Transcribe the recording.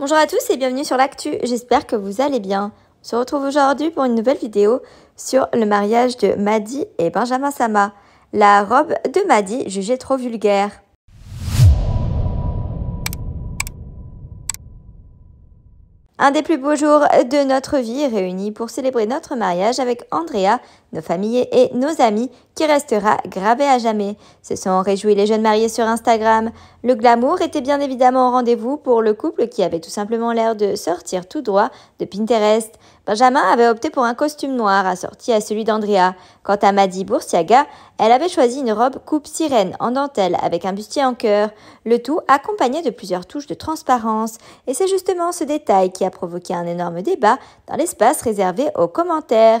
Bonjour à tous et bienvenue sur l'actu, j'espère que vous allez bien. On se retrouve aujourd'hui pour une nouvelle vidéo sur le mariage de Madi et Benjamin Sama. La robe de Maddy jugée trop vulgaire. Un des plus beaux jours de notre vie réunis pour célébrer notre mariage avec Andrea, nos familles et nos amis qui restera gravé à jamais. Se sont réjouis les jeunes mariés sur Instagram. Le glamour était bien évidemment au rendez-vous pour le couple qui avait tout simplement l'air de sortir tout droit de Pinterest. Benjamin avait opté pour un costume noir assorti à celui d'Andrea. Quant à Maddy Boursiaga, elle avait choisi une robe coupe sirène en dentelle avec un bustier en cœur, le tout accompagné de plusieurs touches de transparence. Et c'est justement ce détail qui a provoqué un énorme débat dans l'espace réservé aux commentaires.